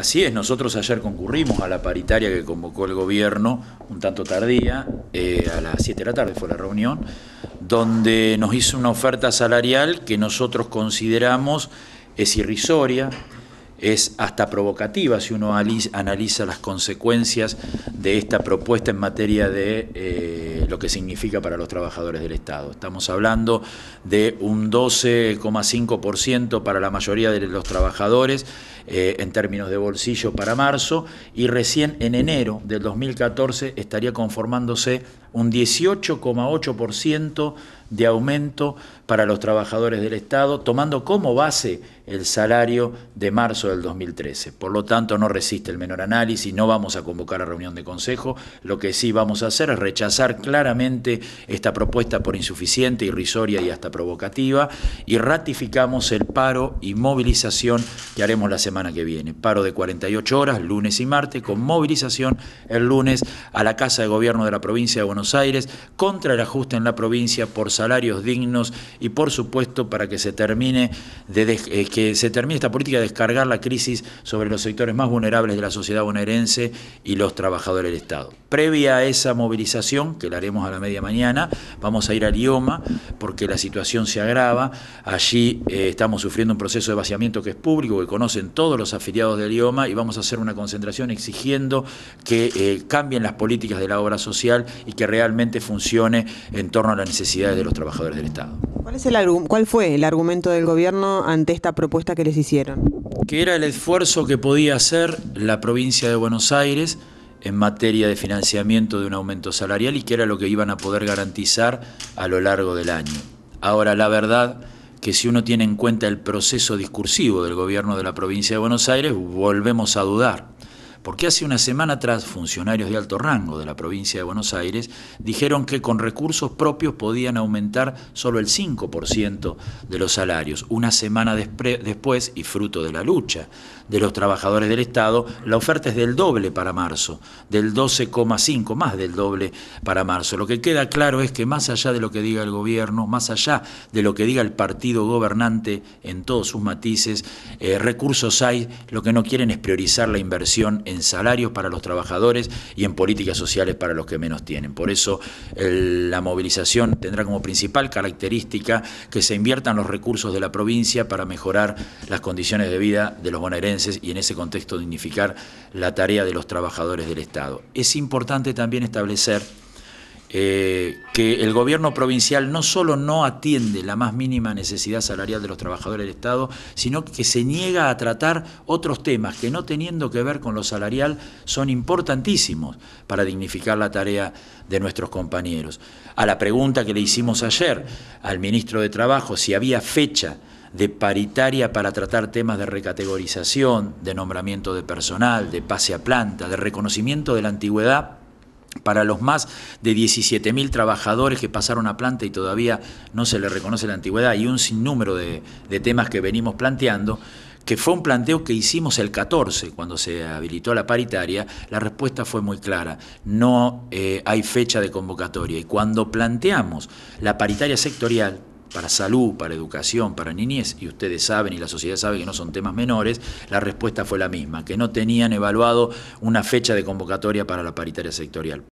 Así es, nosotros ayer concurrimos a la paritaria que convocó el gobierno, un tanto tardía, eh, a las 7 de la tarde fue la reunión, donde nos hizo una oferta salarial que nosotros consideramos es irrisoria, es hasta provocativa si uno analiza las consecuencias de esta propuesta en materia de... Eh, lo que significa para los trabajadores del Estado. Estamos hablando de un 12,5% para la mayoría de los trabajadores eh, en términos de bolsillo para marzo y recién en enero del 2014 estaría conformándose un 18,8% de aumento para los trabajadores del Estado, tomando como base el salario de marzo del 2013. Por lo tanto, no resiste el menor análisis, no vamos a convocar a reunión de consejo, lo que sí vamos a hacer es rechazar claramente claramente esta propuesta por insuficiente, irrisoria y hasta provocativa y ratificamos el paro y movilización que haremos la semana que viene. Paro de 48 horas, lunes y martes, con movilización el lunes a la Casa de Gobierno de la Provincia de Buenos Aires contra el ajuste en la provincia por salarios dignos y por supuesto para que se termine, eh, que se termine esta política de descargar la crisis sobre los sectores más vulnerables de la sociedad bonaerense y los trabajadores del Estado. Previa a esa movilización, que la haremos a la media mañana, vamos a ir a Lioma porque la situación se agrava, allí eh, estamos sufriendo un proceso de vaciamiento que es público, que conocen todos los afiliados de Lioma y vamos a hacer una concentración exigiendo que eh, cambien las políticas de la obra social y que realmente funcione en torno a las necesidades de los trabajadores del Estado. ¿Cuál, cuál fue el argumento del gobierno ante esta propuesta que les hicieron? Que era el esfuerzo que podía hacer la provincia de Buenos Aires en materia de financiamiento de un aumento salarial y que era lo que iban a poder garantizar a lo largo del año. Ahora, la verdad que si uno tiene en cuenta el proceso discursivo del gobierno de la provincia de Buenos Aires, volvemos a dudar. Porque hace una semana atrás funcionarios de alto rango de la provincia de Buenos Aires dijeron que con recursos propios podían aumentar solo el 5% de los salarios. Una semana después, y fruto de la lucha de los trabajadores del Estado, la oferta es del doble para marzo, del 12,5, más del doble para marzo. Lo que queda claro es que más allá de lo que diga el gobierno, más allá de lo que diga el partido gobernante en todos sus matices, eh, recursos hay, lo que no quieren es priorizar la inversión en salarios para los trabajadores y en políticas sociales para los que menos tienen. Por eso la movilización tendrá como principal característica que se inviertan los recursos de la provincia para mejorar las condiciones de vida de los bonaerenses y en ese contexto dignificar la tarea de los trabajadores del Estado. Es importante también establecer eh, que el gobierno provincial no solo no atiende la más mínima necesidad salarial de los trabajadores del Estado, sino que se niega a tratar otros temas que no teniendo que ver con lo salarial son importantísimos para dignificar la tarea de nuestros compañeros. A la pregunta que le hicimos ayer al ministro de Trabajo, si había fecha de paritaria para tratar temas de recategorización, de nombramiento de personal, de pase a planta, de reconocimiento de la antigüedad para los más de 17.000 trabajadores que pasaron a planta y todavía no se les reconoce la antigüedad y un sinnúmero de, temas que venimos planteando que fue un planteo que hicimos el 14, cuando se habilitó la paritaria, la respuesta fue muy clara, no eh, hay fecha de convocatoria. Y cuando planteamos la paritaria sectorial, para salud, para educación, para niñez, y ustedes saben y la sociedad sabe que no son temas menores, la respuesta fue la misma, que no tenían evaluado una fecha de convocatoria para la paritaria sectorial.